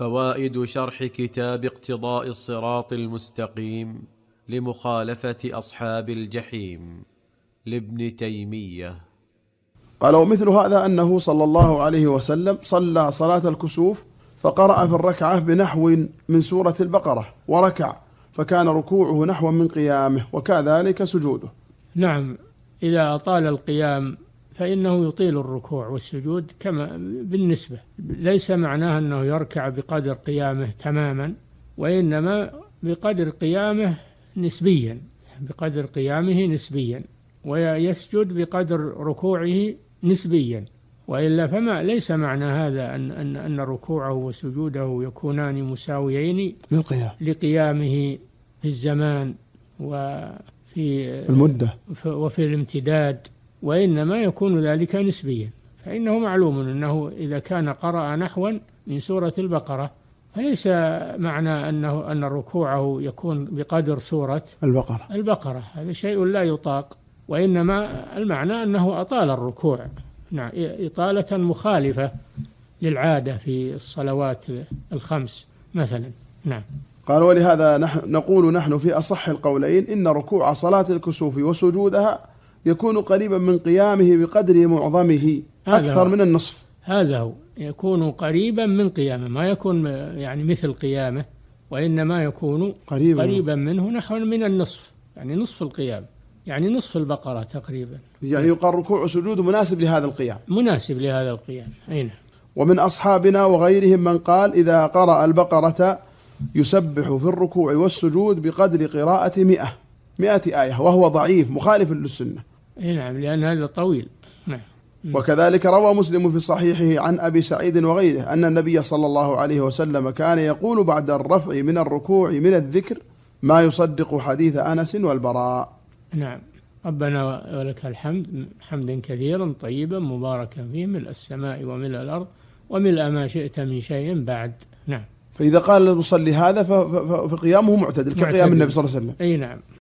فوائد شرح كتاب اقتضاء الصراط المستقيم لمخالفه اصحاب الجحيم لابن تيميه قال ومثل هذا انه صلى الله عليه وسلم صلى صلاه الكسوف فقرأ في الركعة بنحو من سورة البقرة وركع فكان ركوعه نحو من قيامه وكذلك سجوده. نعم إذا أطال القيام فإنه يطيل الركوع والسجود كما بالنسبة ليس معناه أنه يركع بقدر قيامه تماما وإنما بقدر قيامه نسبيا بقدر قيامه نسبيا ويسجد بقدر ركوعه نسبيا والا فما ليس معنى هذا ان ان ان ركوعه وسجوده يكونان مساويين للقيام لقيامه في الزمان وفي المده وفي الامتداد وإنما يكون ذلك نسبيا فإنه معلوم أنه إذا كان قرأ نحوا من سورة البقرة فليس معنى أنه أن ركوعه يكون بقدر سورة البقرة البقرة هذا شيء لا يطاق وإنما المعنى أنه أطال الركوع نعم إطالة مخالفة للعادة في الصلوات الخمس مثلا نعم قال ولهذا نحن نقول نحن في أصح القولين إن ركوع صلاة الكسوف وسجودها يكون قريبا من قيامه بقدر معظمه أكثر من النصف هذا هو يكون قريبا من قيامه ما يكون يعني مثل قيامه وإنما يكون قريبا, قريبا منه نحو من النصف يعني نصف القيام يعني نصف البقرة تقريبا يعني يقال ركوع وسجود مناسب لهذا القيام مناسب لهذا القيام أين نعم. ومن أصحابنا وغيرهم من قال إذا قرأ البقرة يسبح في الركوع والسجود بقدر قراءة مئة مئة آية وهو ضعيف مخالف للسنة نعم لأن هذا طويل نعم وكذلك روى مسلم في صحيحه عن أبي سعيد وغيره أن النبي صلى الله عليه وسلم كان يقول بعد الرفع من الركوع من الذكر ما يصدق حديث أنس والبراء نعم ربنا ولك الحمد حمدا كثيرا طيبا مباركا فيه ملء السماء وملء الأرض وملء ما شئت من شيء بعد نعم فإذا قال المصلي هذا فقيامه معتدل كقيام النبي صلى الله عليه وسلم أي نعم